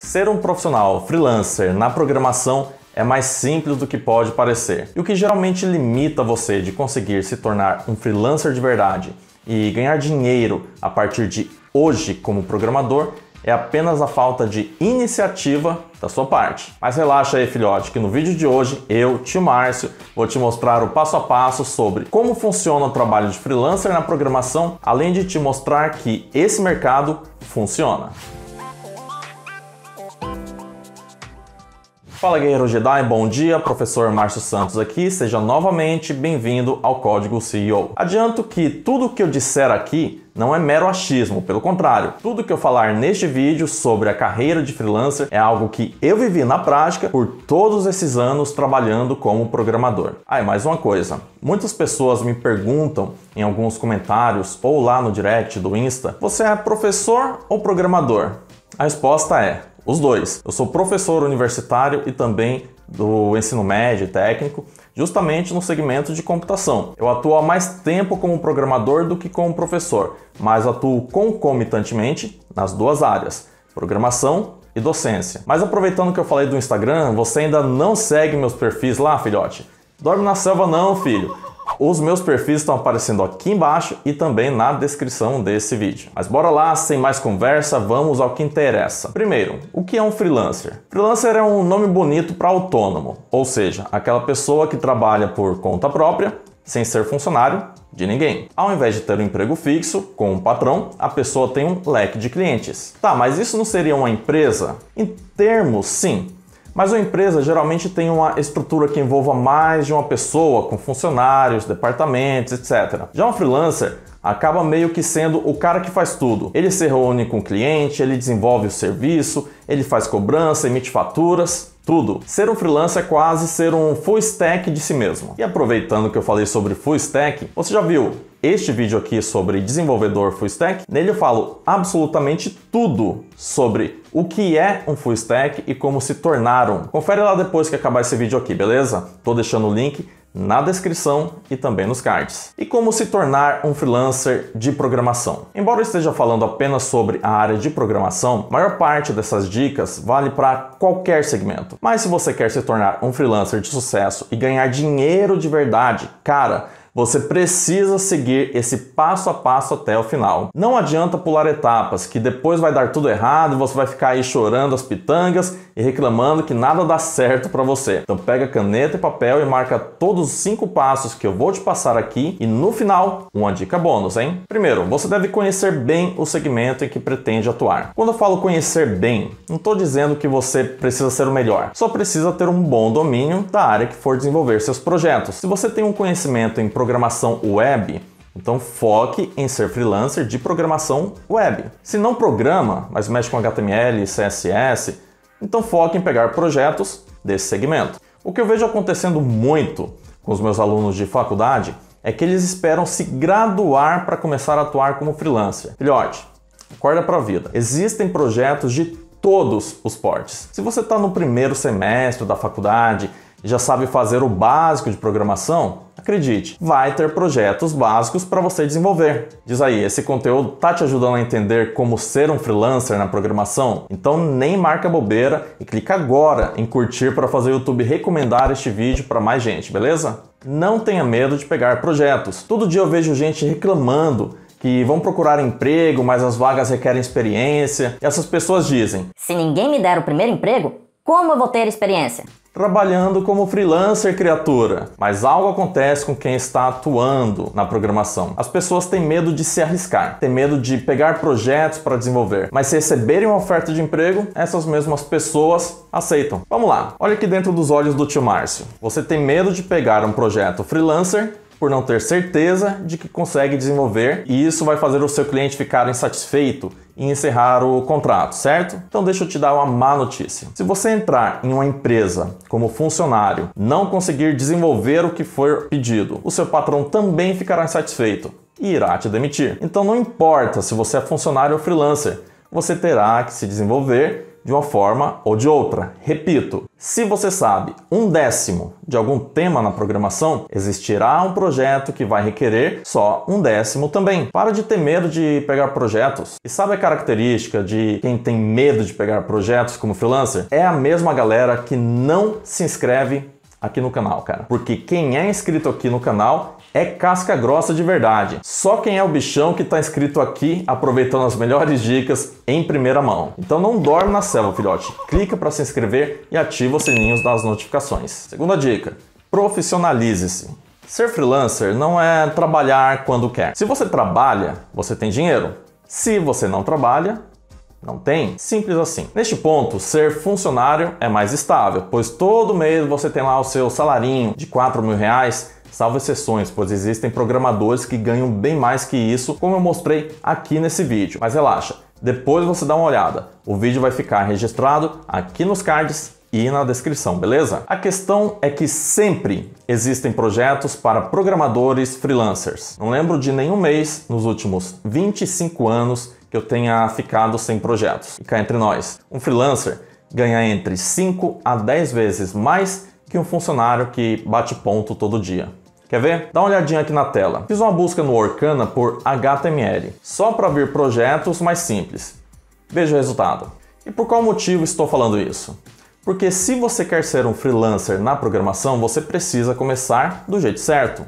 Ser um profissional freelancer na programação é mais simples do que pode parecer. E o que geralmente limita você de conseguir se tornar um freelancer de verdade e ganhar dinheiro a partir de hoje como programador é apenas a falta de iniciativa da sua parte. Mas relaxa aí, filhote, que no vídeo de hoje eu, tio Márcio, vou te mostrar o passo a passo sobre como funciona o trabalho de freelancer na programação, além de te mostrar que esse mercado funciona. Fala Guerreiro Jedi, bom dia, professor Márcio Santos aqui, seja novamente bem-vindo ao Código CEO. Adianto que tudo o que eu disser aqui não é mero achismo, pelo contrário, tudo que eu falar neste vídeo sobre a carreira de freelancer é algo que eu vivi na prática por todos esses anos trabalhando como programador. Ah, e mais uma coisa, muitas pessoas me perguntam em alguns comentários ou lá no direct do Insta: você é professor ou programador? A resposta é os dois. Eu sou professor universitário e também do ensino médio e técnico, justamente no segmento de computação. Eu atuo há mais tempo como programador do que como professor, mas atuo concomitantemente nas duas áreas, programação e docência. Mas aproveitando que eu falei do Instagram, você ainda não segue meus perfis lá, filhote? Dorme na selva não, filho. Os meus perfis estão aparecendo aqui embaixo e também na descrição desse vídeo. Mas bora lá, sem mais conversa, vamos ao que interessa. Primeiro, o que é um freelancer? Freelancer é um nome bonito para autônomo, ou seja, aquela pessoa que trabalha por conta própria, sem ser funcionário de ninguém. Ao invés de ter um emprego fixo com um patrão, a pessoa tem um leque de clientes. Tá, mas isso não seria uma empresa? Em termos, sim. Mas uma empresa geralmente tem uma estrutura que envolva mais de uma pessoa, com funcionários, departamentos, etc. Já um freelancer acaba meio que sendo o cara que faz tudo. Ele se reúne com o cliente, ele desenvolve o serviço, ele faz cobrança, emite faturas, tudo. Ser um freelancer é quase ser um full stack de si mesmo. E aproveitando que eu falei sobre full stack, você já viu este vídeo aqui sobre desenvolvedor full stack? Nele eu falo absolutamente tudo sobre o que é um full stack e como se tornaram. Confere lá depois que acabar esse vídeo aqui, beleza? Tô deixando o link na descrição e também nos cards. E como se tornar um freelancer de programação. Embora eu esteja falando apenas sobre a área de programação, a maior parte dessas dicas vale para qualquer segmento. Mas se você quer se tornar um freelancer de sucesso e ganhar dinheiro de verdade, cara, você precisa seguir esse passo a passo até o final. Não adianta pular etapas, que depois vai dar tudo errado, e você vai ficar aí chorando as pitangas e reclamando que nada dá certo para você. Então pega caneta e papel e marca todos os cinco passos que eu vou te passar aqui e no final, uma dica bônus, hein? Primeiro, você deve conhecer bem o segmento em que pretende atuar. Quando eu falo conhecer bem, não estou dizendo que você precisa ser o melhor, só precisa ter um bom domínio da área que for desenvolver seus projetos. Se você tem um conhecimento em programação programação web, então foque em ser freelancer de programação web. Se não programa, mas mexe com HTML, CSS, então foque em pegar projetos desse segmento. O que eu vejo acontecendo muito com os meus alunos de faculdade é que eles esperam se graduar para começar a atuar como freelancer. Filhote, acorda para a vida. Existem projetos de todos os portes. Se você está no primeiro semestre da faculdade e já sabe fazer o básico de programação, acredite, vai ter projetos básicos para você desenvolver. Diz aí, esse conteúdo tá te ajudando a entender como ser um freelancer na programação? Então nem marca bobeira e clica agora em curtir para fazer o YouTube recomendar este vídeo para mais gente, beleza? Não tenha medo de pegar projetos. Todo dia eu vejo gente reclamando que vão procurar emprego, mas as vagas requerem experiência. E essas pessoas dizem: Se ninguém me der o primeiro emprego, como eu vou ter experiência? trabalhando como freelancer, criatura. Mas algo acontece com quem está atuando na programação. As pessoas têm medo de se arriscar, têm medo de pegar projetos para desenvolver. Mas se receberem uma oferta de emprego, essas mesmas pessoas aceitam. Vamos lá, olha aqui dentro dos olhos do tio Márcio. Você tem medo de pegar um projeto freelancer por não ter certeza de que consegue desenvolver, e isso vai fazer o seu cliente ficar insatisfeito e encerrar o contrato, certo? Então deixa eu te dar uma má notícia. Se você entrar em uma empresa como funcionário, não conseguir desenvolver o que for pedido, o seu patrão também ficará insatisfeito e irá te demitir. Então não importa se você é funcionário ou freelancer, você terá que se desenvolver de uma forma ou de outra. Repito, se você sabe um décimo de algum tema na programação, existirá um projeto que vai requerer só um décimo também. Para de ter medo de pegar projetos. E sabe a característica de quem tem medo de pegar projetos como freelancer? É a mesma galera que não se inscreve aqui no canal, cara. Porque quem é inscrito aqui no canal é casca grossa de verdade. Só quem é o bichão que está inscrito aqui, aproveitando as melhores dicas em primeira mão. Então não dorme na selva, filhote. Clica para se inscrever e ativa os sininhos das notificações. Segunda dica: profissionalize-se. Ser freelancer não é trabalhar quando quer. Se você trabalha, você tem dinheiro. Se você não trabalha, não tem? Simples assim. Neste ponto, ser funcionário é mais estável, pois todo mês você tem lá o seu salarinho de 4 mil reais Salvo exceções, pois existem programadores que ganham bem mais que isso, como eu mostrei aqui nesse vídeo. Mas relaxa, depois você dá uma olhada. O vídeo vai ficar registrado aqui nos cards e na descrição, beleza? A questão é que sempre existem projetos para programadores freelancers. Não lembro de nenhum mês nos últimos 25 anos que eu tenha ficado sem projetos. E entre nós, um freelancer ganha entre 5 a 10 vezes mais que um funcionário que bate ponto todo dia. Quer ver? Dá uma olhadinha aqui na tela. Fiz uma busca no Orkana por HTML, só para ver projetos mais simples. Veja o resultado. E por qual motivo estou falando isso? Porque se você quer ser um freelancer na programação, você precisa começar do jeito certo,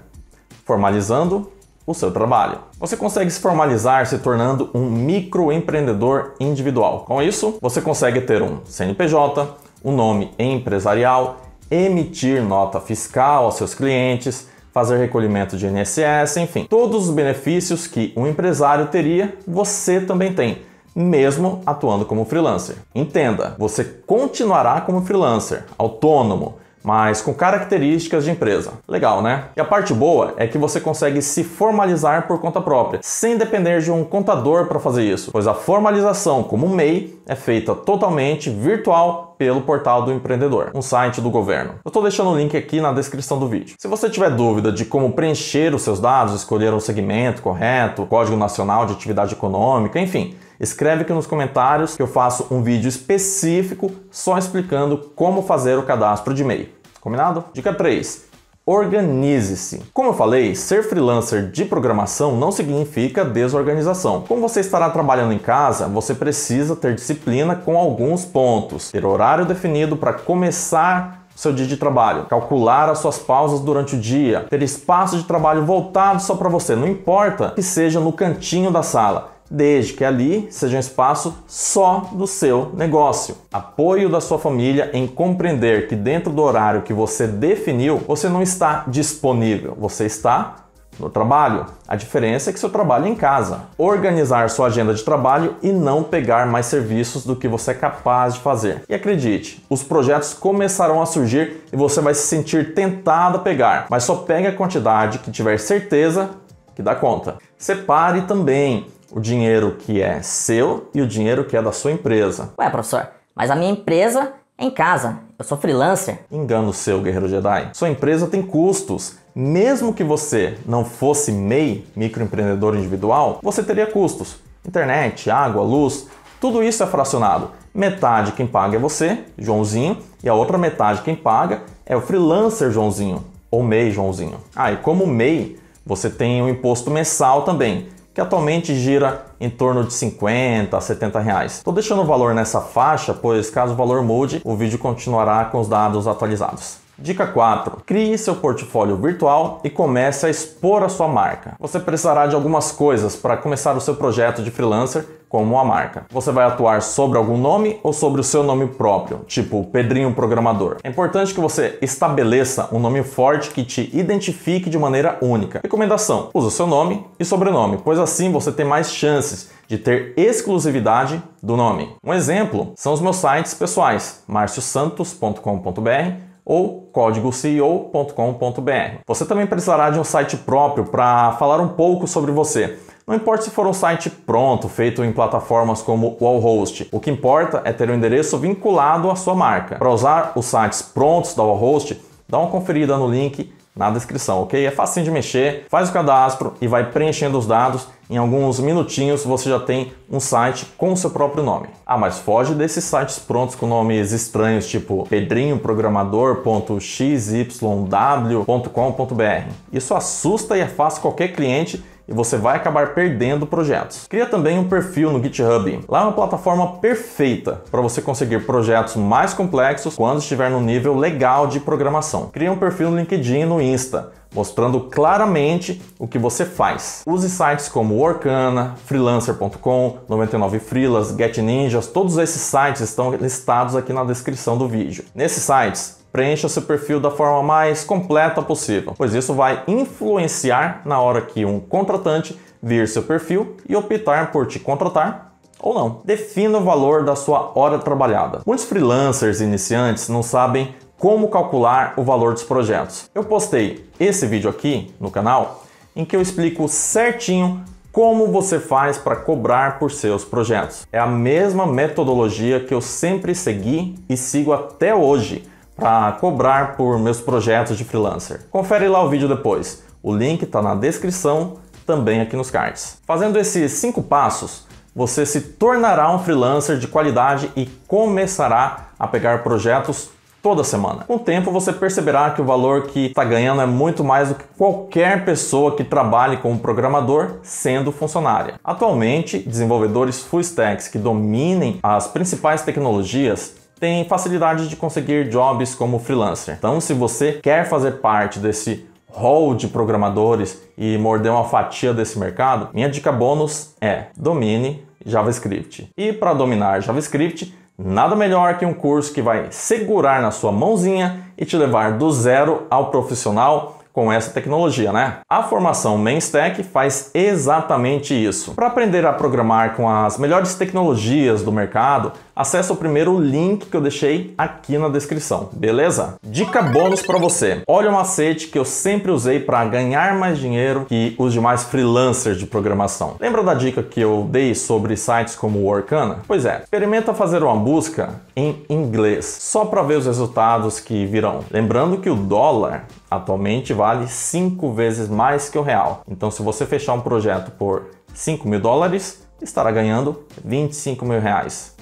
formalizando o seu trabalho. Você consegue se formalizar se tornando um microempreendedor individual. Com isso, você consegue ter um CNPJ, um nome empresarial emitir nota fiscal aos seus clientes, fazer recolhimento de INSS, enfim, todos os benefícios que um empresário teria, você também tem, mesmo atuando como freelancer. Entenda, você continuará como freelancer, autônomo, mas com características de empresa. Legal, né? E a parte boa é que você consegue se formalizar por conta própria, sem depender de um contador para fazer isso, pois a formalização como MEI é feita totalmente virtual pelo portal do empreendedor, um site do governo. Eu estou deixando o link aqui na descrição do vídeo. Se você tiver dúvida de como preencher os seus dados, escolher um segmento correto, código nacional de atividade econômica, enfim, Escreve aqui nos comentários que eu faço um vídeo específico só explicando como fazer o cadastro de e-mail. Combinado? Dica 3. Organize-se. Como eu falei, ser freelancer de programação não significa desorganização. Como você estará trabalhando em casa, você precisa ter disciplina com alguns pontos, ter horário definido para começar seu dia de trabalho, calcular as suas pausas durante o dia, ter espaço de trabalho voltado só para você, não importa que seja no cantinho da sala desde que ali seja um espaço só do seu negócio. Apoio da sua família em compreender que dentro do horário que você definiu, você não está disponível, você está no trabalho. A diferença é que seu trabalho é em casa. Organizar sua agenda de trabalho e não pegar mais serviços do que você é capaz de fazer. E acredite, os projetos começarão a surgir e você vai se sentir tentado a pegar, mas só pegue a quantidade que tiver certeza que dá conta. Separe também o dinheiro que é seu e o dinheiro que é da sua empresa. Ué, professor, mas a minha empresa é em casa. Eu sou freelancer. Engano seu, guerreiro Jedi. Sua empresa tem custos. Mesmo que você não fosse MEI, microempreendedor individual, você teria custos. Internet, água, luz, tudo isso é fracionado. Metade quem paga é você, Joãozinho, e a outra metade quem paga é o freelancer Joãozinho, ou MEI Joãozinho. Ah, e como MEI, você tem o um imposto mensal também, que atualmente gira em torno de 50 a 70 reais. Estou deixando o valor nessa faixa, pois caso o valor mude, o vídeo continuará com os dados atualizados. Dica 4. Crie seu portfólio virtual e comece a expor a sua marca. Você precisará de algumas coisas para começar o seu projeto de freelancer como a marca. Você vai atuar sobre algum nome ou sobre o seu nome próprio, tipo Pedrinho Programador. É importante que você estabeleça um nome forte que te identifique de maneira única. Recomendação: use o seu nome e sobrenome, pois assim você tem mais chances de ter exclusividade do nome. Um exemplo são os meus sites pessoais, marciosantos.com.br ou códigoceo.com.br. Você também precisará de um site próprio para falar um pouco sobre você. Não importa se for um site pronto, feito em plataformas como Wallhost, o que importa é ter o um endereço vinculado à sua marca. Para usar os sites prontos da Wallhost, dá uma conferida no link na descrição, ok? É fácil de mexer, faz o cadastro e vai preenchendo os dados. Em alguns minutinhos você já tem um site com o seu próprio nome. Ah, mas foge desses sites prontos com nomes estranhos, tipo pedrinhoprogramador.xyw.com.br. Isso assusta e afasta qualquer cliente e você vai acabar perdendo projetos. Cria também um perfil no GitHub. Lá é uma plataforma perfeita para você conseguir projetos mais complexos quando estiver no nível legal de programação. Cria um perfil no LinkedIn e no Insta mostrando claramente o que você faz. Use sites como Workana, Freelancer.com, 99freelas, GetNinjas, todos esses sites estão listados aqui na descrição do vídeo. Nesses sites, preencha seu perfil da forma mais completa possível, pois isso vai influenciar na hora que um contratante vir seu perfil e optar por te contratar ou não. Defina o valor da sua hora trabalhada. Muitos freelancers iniciantes não sabem como calcular o valor dos projetos. Eu postei esse vídeo aqui no canal em que eu explico certinho como você faz para cobrar por seus projetos. É a mesma metodologia que eu sempre segui e sigo até hoje para cobrar por meus projetos de freelancer. Confere lá o vídeo depois. O link está na descrição, também aqui nos cards. Fazendo esses cinco passos, você se tornará um freelancer de qualidade e começará a pegar projetos toda semana. Com o tempo você perceberá que o valor que está ganhando é muito mais do que qualquer pessoa que trabalhe como programador sendo funcionária. Atualmente, desenvolvedores full stacks que dominem as principais tecnologias tem facilidade de conseguir jobs como freelancer. Então, se você quer fazer parte desse rol de programadores e morder uma fatia desse mercado, minha dica bônus é: domine JavaScript. E para dominar JavaScript, Nada melhor que um curso que vai segurar na sua mãozinha e te levar do zero ao profissional com essa tecnologia, né? A formação Mainstack faz exatamente isso. Para aprender a programar com as melhores tecnologias do mercado, acessa o primeiro link que eu deixei aqui na descrição, beleza? Dica bônus para você. Olha o macete que eu sempre usei para ganhar mais dinheiro que os demais freelancers de programação. Lembra da dica que eu dei sobre sites como o Workana? Pois é, experimenta fazer uma busca em inglês, só para ver os resultados que virão. Lembrando que o dólar atualmente vale cinco vezes mais que o real. Então, se você fechar um projeto por 5 mil dólares, estará ganhando 25 mil reais.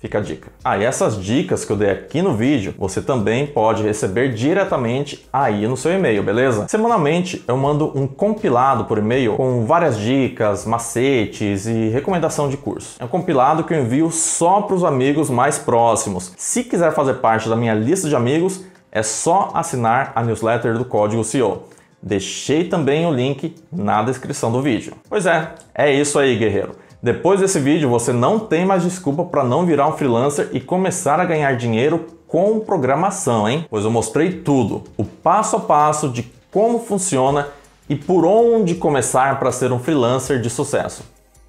Fica a dica. Ah, e essas dicas que eu dei aqui no vídeo, você também pode receber diretamente aí no seu e-mail, beleza? Semanalmente eu mando um compilado por e-mail com várias dicas, macetes e recomendação de curso. É um compilado que eu envio só para os amigos mais próximos. Se quiser fazer parte da minha lista de amigos, é só assinar a newsletter do Código CEO. Deixei também o link na descrição do vídeo. Pois é, é isso aí, guerreiro. Depois desse vídeo, você não tem mais desculpa para não virar um freelancer e começar a ganhar dinheiro com programação, hein? Pois eu mostrei tudo, o passo a passo de como funciona e por onde começar para ser um freelancer de sucesso.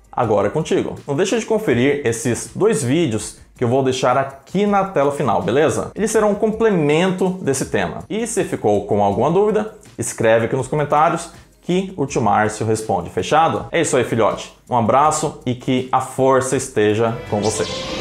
Agora é contigo. Não deixa de conferir esses dois vídeos que eu vou deixar aqui na tela final, beleza? Eles serão um complemento desse tema. E se ficou com alguma dúvida, escreve aqui nos comentários que o tio Márcio responde. Fechado? É isso aí, filhote. Um abraço e que a força esteja com você.